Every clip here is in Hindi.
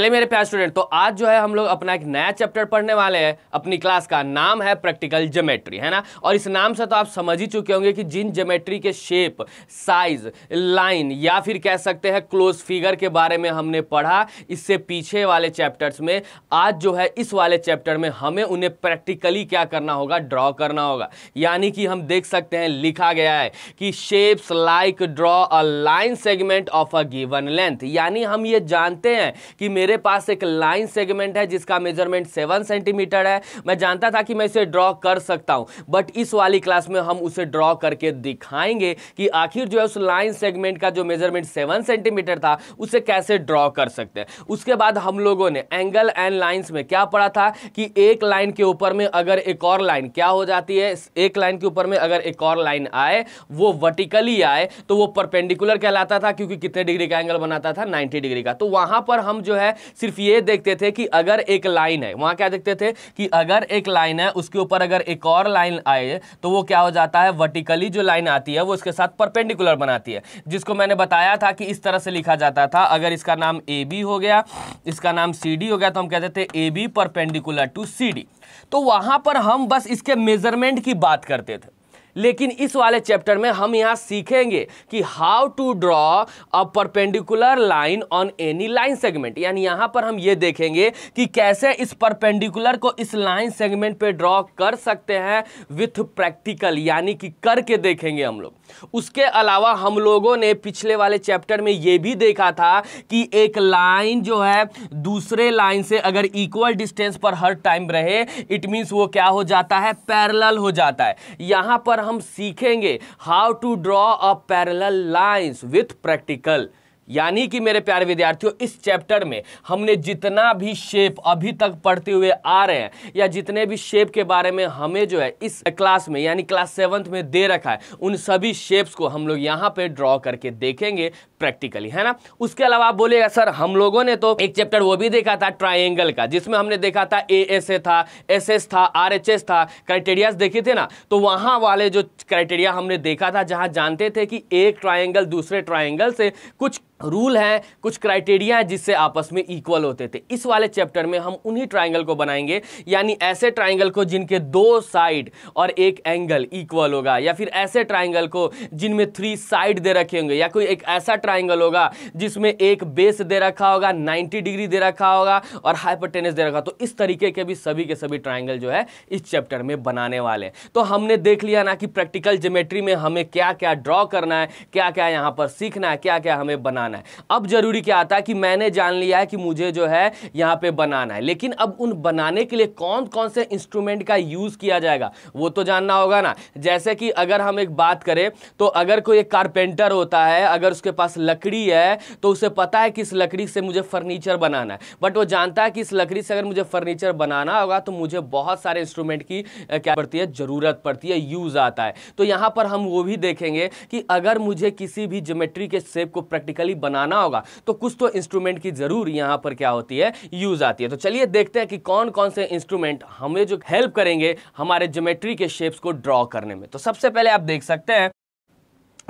चलिए मेरे प्यार स्टूडेंट तो आज जो है हम लोग अपना एक नया चैप्टर पढ़ने वाले हैं अपनी क्लास का नाम है प्रैक्टिकल जोमेट्री है ना और इस नाम से तो आप समझ ही चुके होंगे कि जिन जोमेट्री के शेप साइज लाइन या फिर कह सकते हैं क्लोज फिगर के बारे में हमने पढ़ा इससे पीछे वाले चैप्टर्स में आज जो है इस वाले चैप्टर में हमें उन्हें प्रैक्टिकली क्या करना होगा ड्रॉ करना होगा यानी कि हम देख सकते हैं लिखा गया है कि shapes like draw a line segment of a given length यानी हम ये जानते हैं कि मेरे मेरे पास एक लाइन सेगमेंट है जिसका मेजरमेंट सेवन सेंटीमीटर है मैं जानता था कि मैं इसे ड्रॉ कर सकता हूँ बट इस वाली क्लास में हम उसे ड्रॉ करके दिखाएंगे कि आखिर जो है उस लाइन सेगमेंट का जो मेजरमेंट सेवन सेंटीमीटर था उसे कैसे ड्रॉ कर सकते हैं उसके बाद हम लोगों ने एंगल एंड लाइन्स में क्या पढ़ा था कि एक लाइन के ऊपर में अगर एक और लाइन क्या हो जाती है एक लाइन के ऊपर में अगर एक और लाइन आए वो वर्टिकली आए तो वो परपेंडिकुलर कहलाता था क्योंकि कितने डिग्री का एंगल बनाता था 90 डिग्री का तो वहां पर हम जो है सिर्फ ये देखते थे कि अगर एक लाइन है वहाँ क्या देखते थे कि अगर एक लाइन है उसके ऊपर अगर एक और लाइन आए तो वो क्या हो जाता है वर्टिकली जो लाइन आती है वो उसके साथ परपेंडिकुलर बनाती है जिसको मैंने बताया था कि इस तरह से लिखा जाता था अगर इसका नाम ए बी हो गया इसका नाम सी डी हो गया तो हम कहते थे A B perpendicular to C D तो वहाँ पर हम बस इसके मेजरमेंट की बात करते थे लेकिन इस वाले चैप्टर में हम यहाँ सीखेंगे कि how to draw a perpendicular line on any line segment यानी यहाँ पर हम ये देखेंगे कि कैसे इस परपेंडिकुलर को इस लाइन सेगमेंट पे ड्रॉ कर सकते हैं विथ प्रैक्टिकल यानी कि करके देखेंगे हम लोग उसके अलावा हम लोगों ने पिछले वाले चैप्टर में ये भी देखा था कि एक लाइन जो है दूसरे लाइन से अगर इक्वल डिस्टेंस पर हर टाइम रहे इट मीन्स वो क्या हो जाता है पैरल हो जाता है यहाँ पर हम सीखेंगे how to draw a parallel lines with practical यानी कि मेरे प्यारे विद्यार्थियों इस चैप्टर में हमने जितना भी शेप अभी तक पढ़ते हुए आ रहे हैं या जितने भी शेप के बारे में हमें जो है इस क्लास में यानी क्लास सेवन्थ में दे रखा है उन सभी शेप्स को हम लोग यहाँ पे ड्रॉ करके देखेंगे प्रैक्टिकली है ना उसके अलावा आप बोलेगा सर हम लोगों ने तो एक चैप्टर वो भी देखा था ट्राइंगल का जिसमें हमने देखा था ए एस ए था एस एस था आर एच एस था क्राइटेरियाज देखे थे ना तो वहाँ वाले जो क्राइटेरिया हमने देखा था जहाँ जानते थे कि एक ट्राइंगल दूसरे ट्राइंगल से कुछ रूल हैं कुछ क्राइटेरिया हैं जिससे आपस में इक्वल होते थे इस वाले चैप्टर में हम उन्हीं ट्राइंगल को बनाएंगे यानी ऐसे ट्राइंगल को जिनके दो साइड और एक एंगल इक्वल होगा या फिर ऐसे ट्राइंगल को जिनमें थ्री साइड दे रखे होंगे या कोई एक ऐसा ट्राइंगल होगा जिसमें एक बेस दे रखा होगा नाइन्टी डिग्री दे रखा होगा और हाइपरटेनस दे रखा तो इस तरीके के भी सभी के सभी ट्राइंगल जो है इस चैप्टर में बनाने वाले तो हमने देख लिया ना कि प्रैक्टिकल जोमेट्री में हमें क्या क्या ड्रॉ करना है क्या क्या यहाँ पर सीखना है क्या क्या हमें बनाना बनाना है अब जरूरी क्या आता है कि मैंने जान लिया है कि मुझे जो है यहाँ पे बनाना है लेकिन अब उन बनाने के लिए कौन कौन से इंस्ट्रूमेंट का यूज़ किया जाएगा वो तो जानना होगा ना जैसे कि अगर हम एक बात करें तो अगर कोई एक कारपेंटर होता है अगर उसके पास लकड़ी है तो उसे पता है कि इस लकड़ी से मुझे फर्नीचर बनाना है बट वो जानता है कि इस लकड़ी से अगर मुझे फर्नीचर बनाना होगा तो मुझे बहुत सारे इंस्ट्रूमेंट की क्या पड़ती है ज़रूरत पड़ती है यूज़ आता है तो यहां पर हम वो भी देखेंगे कि अगर मुझे किसी भी जोमेट्री के शेप को प्रैक्टिकली बनाना होगा तो कुछ तो इंस्ट्रूमेंट की ज़रूर यहां पर क्या होती है यूज़ आती है तो चलिए देखते हैं कि कौन कौन से इंस्ट्रूमेंट हमें जो हेल्प करेंगे हमारे ज्योमेट्री के शेप्स को ड्रॉ करने में तो सबसे पहले आप देख सकते हैं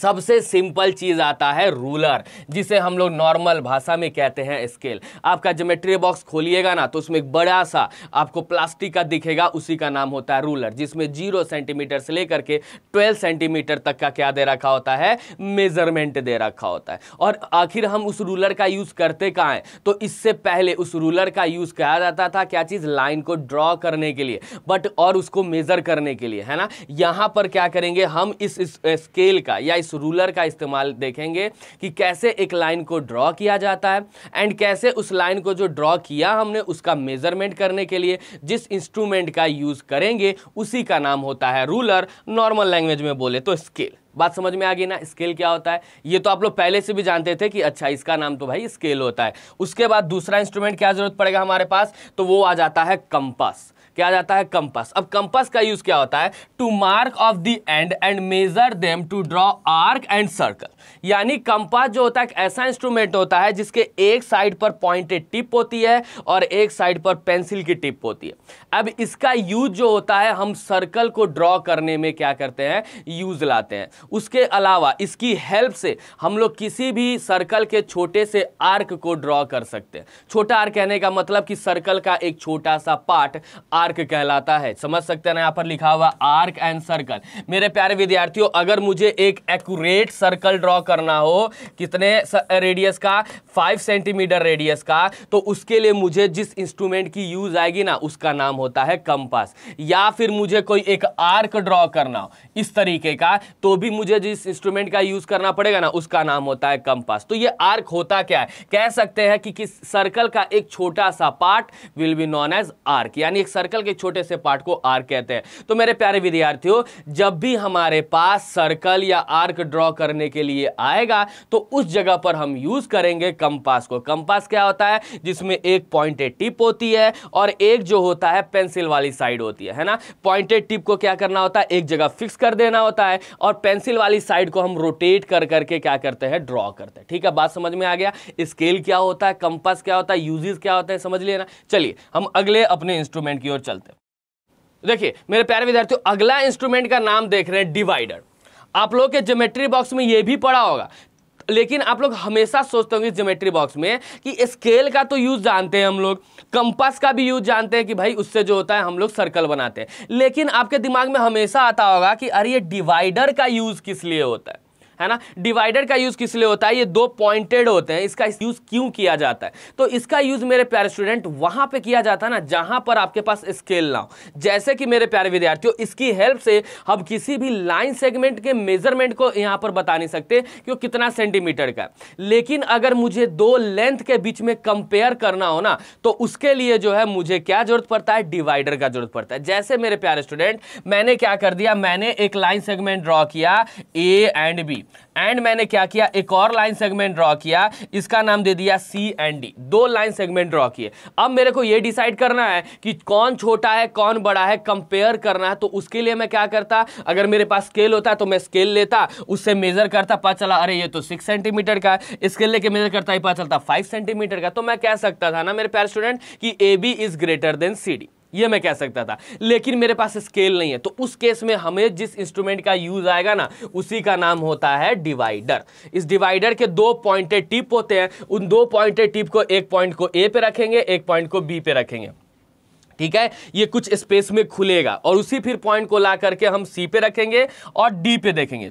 सबसे सिंपल चीज़ आता है रूलर जिसे हम लोग नॉर्मल भाषा में कहते हैं स्केल आपका जोमेट्री बॉक्स खोलिएगा ना तो उसमें एक बड़ा सा आपको प्लास्टिक का दिखेगा उसी का नाम होता है रूलर जिसमें जीरो सेंटीमीटर से लेकर के ट्वेल्व सेंटीमीटर तक का क्या दे रखा होता है मेजरमेंट दे रखा होता है और आखिर हम उस रूलर का यूज़ करते कहाँ हैं तो इससे पहले उस रूलर का यूज़ कहा जाता था क्या चीज़ लाइन को ड्रॉ करने के लिए बट और उसको मेज़र करने के लिए है ना यहाँ पर क्या करेंगे हम इस स्केल का या इस रूलर का इस्तेमाल देखेंगे कि कैसे एक लाइन को ड्रॉ किया जाता है एंड कैसे उस लाइन को जो ड्रॉ किया हमने उसका मेजरमेंट करने के लिए जिस इंस्ट्रूमेंट का यूज़ करेंगे उसी का नाम होता है रूलर नॉर्मल लैंग्वेज में बोले तो स्केल बात समझ में आ गई ना स्केल क्या होता है ये तो आप लोग पहले से भी जानते थे कि अच्छा इसका नाम तो भाई स्केल होता है उसके बाद दूसरा इंस्ट्रूमेंट क्या जरूरत पड़ेगा हमारे पास तो वो आ जाता है कंपास क्या जाता है कंपस अब कंपस का यूज क्या होता है to mark off the end and measure them to draw arc and circle यानी कंपास जो होता है एक ऐसा इंस्ट्रूमेंट होता है जिसके एक साइड पर पॉइंटेड टिप होती है और एक साइड पर पेंसिल की टिप होती है अब इसका यूज जो होता है हम सर्कल को ड्रॉ करने में क्या करते हैं यूज लाते हैं उसके अलावा इसकी हेल्प से हम लोग किसी भी सर्कल के छोटे से आर्क को ड्रॉ कर सकते हैं छोटा आर्क कहने का मतलब कि सर्कल का एक छोटा सा पार्ट आर्क कहलाता है समझ सकते हैं ना यहाँ पर लिखा हुआ आर्क एंड सर्कल मेरे प्यारे विद्यार्थियों अगर मुझे एक एक्यूरेट सर्कल ड्रॉ करना हो कितने रेडियस का फाइव सेंटीमीटर रेडियस का तो उसके लिए मुझे जिस इंस्ट्रूमेंट की यूज आएगी ना उसका नाम होता है कंपास या फिर मुझे कोई एक आर्क ड्रॉ करना हो इस तरीके का तो भी मुझे जिस इंस्ट्रूमेंट का यूज करना पड़ेगा ना उसका नाम होता है कंपास तो ये आर्क होता क्या है कह सकते हैं कि किस सर्कल का एक छोटा सा part will be known as arc यानी एक सर्कल सर्कल के छोटे से पार्ट को आर्क कहते हैं तो मेरे प्यारे विद्यार्थियों जब भी हमारे पास सर्कल या आर्क ड्रॉ करने के लिए आएगा तो उस जगह पर हम यूज करेंगे कंपास को कंपास क्या होता है जिसमें एक पॉइंटेड टिप होती है और एक जो होता है पेंसिल वाली साइड होती है है ना पॉइंटेड टिप को क्या करना होता है एक जगह फिक्स कर देना होता है और पेंसिल वाली साइड को हम रोटेट कर करके क्या करते हैं ड्रॉ करते हैं ठीक है बात समझ में आ गया स्केल क्या होता है कंपास क्या होता है यूजेस क्या होता है समझ लेना चलिए हम अगले अपने इंस्ट्रूमेंट की ओर चलते देखिए मेरे प्यारे विद्यार्थियों अगला इंस्ट्रूमेंट का नाम देख रहे हैं डिवाइडर आप लोग के ज्योमेट्री बॉक्स में यह भी पड़ा होगा लेकिन आप लोग हमेशा सोचते होंगे ज्योमेट्री बॉक्स में कि स्केल का तो यूज़ जानते हैं हम लोग कंपास का भी यूज़ जानते हैं कि भाई उससे जो होता है हम लोग सर्कल बनाते हैं लेकिन आपके दिमाग में हमेशा आता होगा कि अरे ये डिवाइडर का यूज़ किस लिए होता है है ना डिवाइडर का यूज़ किस लिए होता है ये दो पॉइंटेड होते हैं इसका यूज़ क्यों किया जाता है तो इसका यूज़ मेरे प्यारे स्टूडेंट वहाँ पर किया जाता है ना जहाँ पर आपके पास स्केल ना हो जैसे कि मेरे प्यारे विद्यार्थियों इसकी हेल्प से हम किसी भी लाइन सेगमेंट के मेजरमेंट को यहाँ पर बता नहीं सकते कि वो कितना सेंटीमीटर का लेकिन अगर मुझे दो लेंथ के बीच में कंपेयर करना हो ना तो उसके लिए जो है मुझे क्या जरूरत पड़ता है डिवाइडर का जरूरत पड़ता है जैसे मेरे प्यारे स्टूडेंट मैंने क्या कर दिया मैंने एक लाइन सेगमेंट ड्रॉ किया ए एंड बी एंड मैंने क्या किया एक और लाइन सेगमेंट ड्रॉ किया इसका नाम दे दिया सी एंड डी दो लाइन सेगमेंट ड्रॉ किए अब मेरे को ये डिसाइड करना है कि कौन छोटा है कौन बड़ा है कंपेयर करना है तो उसके लिए मैं क्या करता अगर मेरे पास स्केल होता तो मैं स्केल लेता उससे मेजर करता पता चला अरे ये तो सिक्स सेंटीमीटर का स्केल लेके मेजर करता ही पता चलता फाइव सेंटीमीटर का तो मैं कह सकता था ना मेरे प्यार स्टूडेंट कि A B is greater than C D ये मैं कह सकता था लेकिन मेरे पास स्केल नहीं है तो उस केस में हमें जिस इंस्ट्रूमेंट का यूज आएगा ना उसी का नाम होता है डिवाइडर इस डिवाइडर के दो पॉइंटेड टिप होते हैं उन दो पॉइंटेड टिप को एक पॉइंट को ए पे रखेंगे एक पॉइंट को बी पे रखेंगे ठीक है ये कुछ स्पेस में खुलेगा और उसी फिर पॉइंट को ला करके हम सी पे रखेंगे और डी पे देखेंगे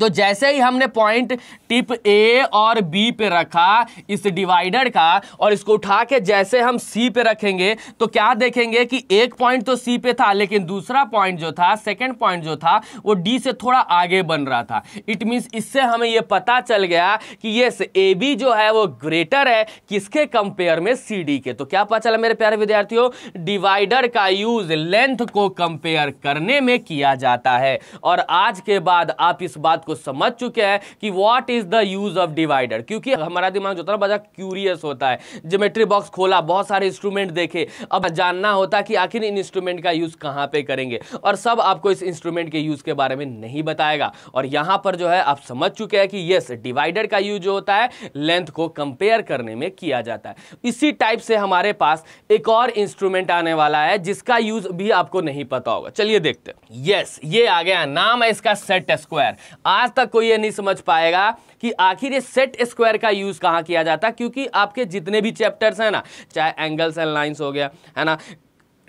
तो जैसे ही हमने पॉइंट टिप ए और बी पे रखा इस डिवाइडर का और इसको उठा के जैसे हम सी पे रखेंगे तो क्या देखेंगे कि एक पॉइंट तो सी पे था लेकिन दूसरा पॉइंट जो था सेकंड पॉइंट जो था वो डी से थोड़ा आगे बन रहा था इट मीन्स इससे हमें ये पता चल गया कि ये ए बी जो है वो ग्रेटर है किसके कंपेयर में सी डी के तो क्या पता चला मेरे प्यारे विद्यार्थियों डिवाइडर का यूज लेंथ को कंपेयर करने में किया जाता है और आज के बाद आप इस बात बात को समझ चुके हैं कि what is the use of divider क्योंकि हमारा दिमाग जो होता बड़ा क्यूरियस होता है जोमेट्री बॉक्स खोला बहुत सारे इंस्ट्रूमेंट देखे अब जानना होता कि आखिर इन इंस्ट्रूमेंट का यूज कहां पे करेंगे और सब आपको इस इंस्ट्रूमेंट के यूज के बारे में नहीं बताएगा और यहां पर जो है आप समझ चुके हैं कि यस डिवाइडर का यूज होता है लेंथ को कंपेयर करने में किया जाता है इसी टाइप से हमारे पास एक और इंस्ट्रूमेंट आने वाला है जिसका यूज भी आपको नहीं पता होगा चलिए देखते हैं यस ये आ गया नाम है इसका सेट स्क्वायर आज तक कोई ये नहीं समझ पाएगा कि आखिर ये सेट स्क्वायर का यूज़ कहाँ किया जाता है क्योंकि आपके जितने भी चैप्टर्स हैं ना चाहे एंगल्स एंड लाइन्स हो गया है ना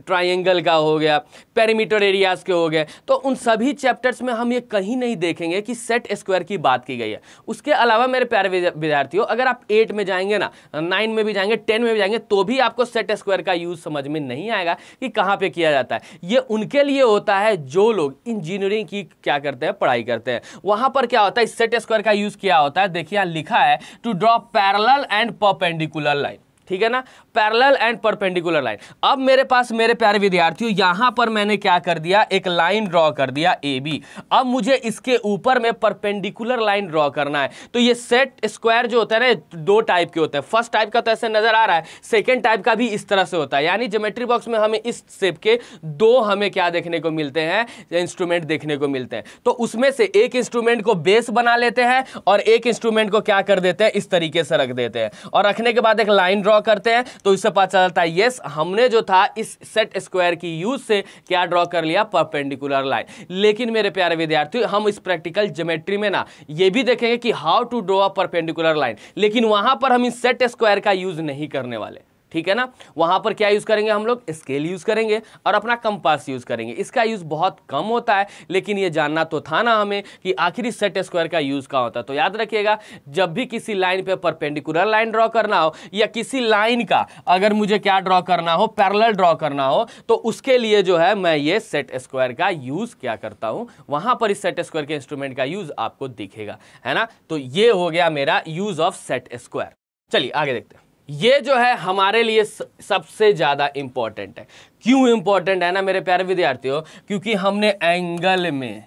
ट्राइंगल का हो गया पेरीमीटर एरियाज़ के हो गए तो उन सभी चैप्टर्स में हम ये कहीं नहीं देखेंगे कि सेट स्क्वायर की बात की गई है उसके अलावा मेरे प्यारे विद्यार्थियों अगर आप एट में जाएंगे ना नाइन में भी जाएंगे टेन में भी जाएंगे तो भी आपको सेट स्क्वायर का यूज़ समझ में नहीं आएगा कि कहाँ पर किया जाता है ये उनके लिए होता है जो लोग इंजीनियरिंग की क्या करते हैं पढ़ाई करते हैं वहाँ पर क्या होता है सेट स्क्वायर का यूज़ किया होता है देखिए यहाँ लिखा है to draw parallel and perpendicular line ठीक है ना पैरेलल एंड परपेंडिकुलर लाइन अब मेरे पास मेरे प्यारे विद्यार्थियों यहाँ पर मैंने क्या कर दिया एक लाइन ड्रॉ कर दिया ए बी अब मुझे इसके ऊपर में परपेंडिकुलर लाइन ड्रॉ करना है तो ये सेट स्क्वायर जो होता है ना दो टाइप के होते हैं फर्स्ट टाइप का तो ऐसे नजर आ रहा है सेकेंड टाइप का भी इस तरह से होता है यानी जोमेट्री बॉक्स में हमें इस शेप के दो हमें क्या देखने को मिलते हैं इंस्ट्रूमेंट देखने को मिलते हैं तो उसमें से एक इंस्ट्रूमेंट को बेस बना लेते हैं और एक इंस्ट्रूमेंट को क्या कर देते हैं इस तरीके से रख देते हैं और रखने के बाद एक लाइन ड्रॉ करते हैं तो इससे पता चलता है येस हमने जो था इस सेट स्क्वायर की यूज से क्या ड्रॉ कर लिया परपेंडिकुलर लाइन लेकिन मेरे प्यारे विद्यार्थी हम इस प्रैक्टिकल ज्योमेट्री में ना ये भी देखेंगे कि how to draw a perpendicular line लेकिन वहां पर हम इस सेट स्क्वायर का यूज नहीं करने वाले ठीक है ना वहां पर क्या यूज़ करेंगे हम लोग स्केल यूज़ करेंगे और अपना कंपास यूज़ करेंगे इसका यूज़ बहुत कम होता है लेकिन ये जानना तो था ना हमें कि आखिर इस सेट स्क्वायर का यूज़ कहाँ होता है तो याद रखिएगा जब भी किसी लाइन पे परपेंडिकुलर लाइन ड्रॉ करना हो या किसी लाइन का अगर मुझे क्या ड्रॉ करना हो पैरल ड्रॉ करना हो तो उसके लिए जो है मैं ये सेट स्क्वायर का यूज़ क्या करता हूँ वहां पर इस सेट स्क्वायर के इंस्ट्रूमेंट का यूज़ आपको दिखेगा है ना तो ये हो गया मेरा यूज़ ऑफ सेट स्क्वायर चलिए आगे देखते हैं ये जो है हमारे लिए सबसे ज़्यादा इंपॉर्टेंट है क्यों इंपॉर्टेंट है ना मेरे प्यारे विद्यार्थियों क्योंकि हमने एंगल में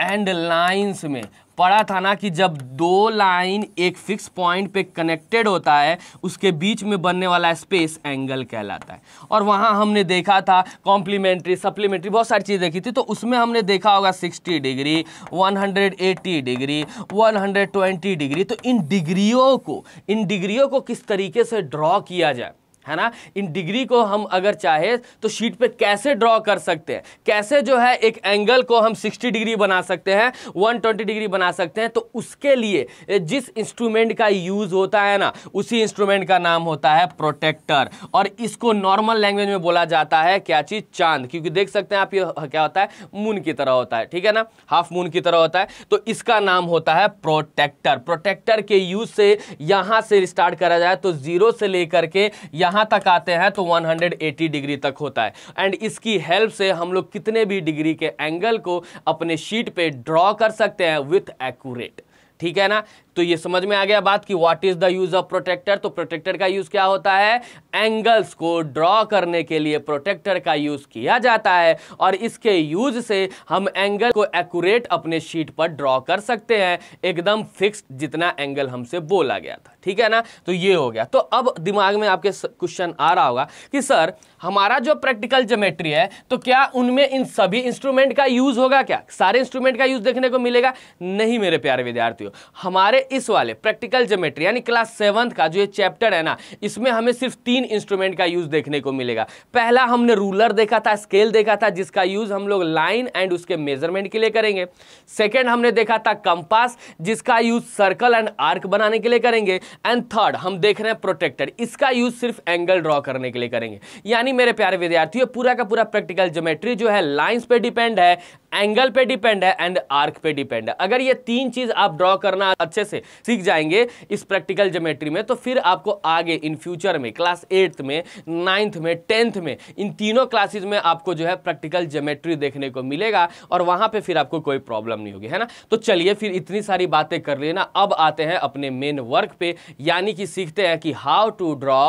एंड लाइंस में पढ़ा था ना कि जब दो लाइन एक फिक्स पॉइंट पे कनेक्टेड होता है उसके बीच में बनने वाला स्पेस एंगल कहलाता है और वहाँ हमने देखा था कॉम्प्लीमेंट्री सप्लीमेंट्री बहुत सारी चीज़ देखी थी तो उसमें हमने देखा होगा 60 डिग्री 180 डिग्री 120 डिग्री तो इन डिग्रियों को इन डिग्रियों को किस तरीके से ड्रॉ किया जाए है ना इन डिग्री को हम अगर चाहे तो शीट पे कैसे ड्रॉ कर सकते हैं कैसे जो है एक एंगल को हम 60 डिग्री बना सकते हैं 120 डिग्री बना सकते हैं तो उसके लिए जिस इंस्ट्रूमेंट का यूज़ होता है ना उसी इंस्ट्रूमेंट का नाम होता है प्रोटेक्टर और इसको नॉर्मल लैंग्वेज में बोला जाता है क्या चीज़ चांद क्योंकि देख सकते हैं आप ये क्या होता है मून की तरह होता है ठीक है ना हाफ मून की तरह होता है तो इसका नाम होता है प्रोटेक्टर प्रोटेक्टर के यूज से यहां से स्टार्ट करा जाए तो जीरो से लेकर के यहाँ यहाँ तक आते हैं तो 180 डिग्री तक होता है एंड इसकी हेल्प से हम लोग कितने भी डिग्री के एंगल को अपने शीट पे ड्रॉ कर सकते हैं विथ एक्यूरेट ठीक है ना तो ये समझ में आ गया बात कि what is the use of protractor तो प्रोटेक्टर का यूज क्या होता है एंगल्स को ड्रॉ करने के लिए प्रोटेक्टर का यूज किया जाता है और इसके यूज से हम एंगल को एक्यूरेट अपने शीट पर ड्रॉ कर सकते हैं एकदम फिक्स जितना एंगल हमसे बोला गया था ठीक है ना तो ये हो गया तो अब दिमाग में आपके क्वेश्चन आ रहा होगा कि सर हमारा जो प्रैक्टिकल जोमेट्री है तो क्या उनमें इन सभी इंस्ट्रूमेंट का यूज होगा क्या सारे इंस्ट्रूमेंट का यूज देखने को मिलेगा नहीं मेरे प्यारे विद्यार्थियों साथियों हमारे इस वाले प्रैक्टिकल जोमेट्री यानी क्लास सेवन का जो ये चैप्टर है ना इसमें हमें सिर्फ तीन इंस्ट्रूमेंट का यूज़ देखने को मिलेगा पहला हमने रूलर देखा था स्केल देखा था जिसका यूज़ हम लोग लाइन एंड उसके मेजरमेंट के लिए करेंगे सेकेंड हमने देखा था कंपास जिसका यूज़ सर्कल एंड आर्क बनाने के लिए करेंगे एंड थर्ड हम देख रहे हैं प्रोटेक्टर इसका यूज़ सिर्फ एंगल ड्रॉ करने के लिए करेंगे यानी मेरे प्यारे विद्यार्थियों पूरा का पूरा प्रैक्टिकल जोमेट्री जो है लाइन्स पे डिपेंड है एंगल पे डिपेंड है एंड आर्क पे डिपेंड है अगर ये तीन चीज़ आप ड्रॉ ड्रॉ करना अच्छे से सीख जाएंगे इस प्रैक्टिकल जोमेट्री में तो फिर आपको आगे इन फ्यूचर में क्लास एट्थ में नाइन्थ में टेंथ में इन तीनों क्लासेज में आपको जो है प्रैक्टिकल जोमेट्री देखने को मिलेगा और वहां पर फिर आपको कोई प्रॉब्लम नहीं होगी है ना तो चलिए फिर इतनी सारी बातें कर लेना अब आते हैं अपने मेन वर्क पे यानी कि सीखते हैं कि how to draw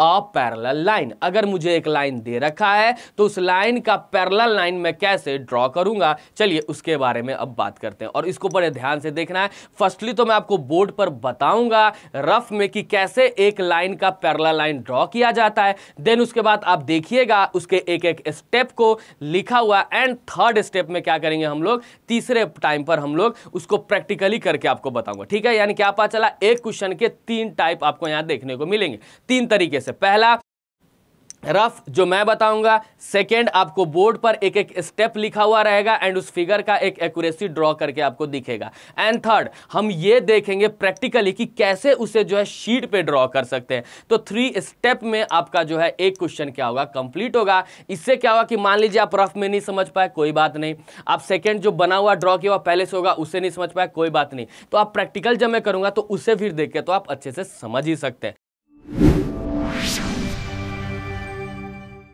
a parallel line अगर मुझे एक लाइन दे रखा है तो उस लाइन का पैरल लाइन मैं कैसे ड्रॉ करूंगा चलिए उसके बारे में अब बात करते हैं और इसको बड़े ध्यान से देखना है फर्स्टली तो मैं आपको बोर्ड पर बताऊंगा रफ में कि कैसे एक लाइन का पैरला लाइन ड्रॉ किया जाता है देन उसके बाद आप देखिएगा उसके एक एक स्टेप को लिखा हुआ एंड थर्ड स्टेप में क्या करेंगे हम लोग तीसरे टाइम पर हम लोग उसको प्रैक्टिकली करके आपको बताऊंगा ठीक है यानी क्या पता चला एक क्वेश्चन के तीन टाइप आपको यहां देखने को मिलेंगे तीन तरीके से पहला रफ जो मैं बताऊंगा सेकंड आपको बोर्ड पर एक एक स्टेप लिखा हुआ रहेगा एंड उस फिगर का एक एक्यूरेसी ड्रॉ करके आपको दिखेगा एंड थर्ड हम ये देखेंगे प्रैक्टिकली कि कैसे उसे जो है शीट पे ड्रॉ कर सकते हैं तो थ्री स्टेप में आपका जो है एक क्वेश्चन क्या होगा कंप्लीट होगा इससे क्या होगा कि मान लीजिए आप रफ में नहीं समझ पाए कोई बात नहीं आप सेकेंड जो बना हुआ ड्रॉ किया हुआ पहले से होगा उसे नहीं समझ पाए कोई बात नहीं तो आप प्रैक्टिकल जब मैं करूँगा तो उसे फिर देख के तो आप अच्छे से समझ ही सकते हैं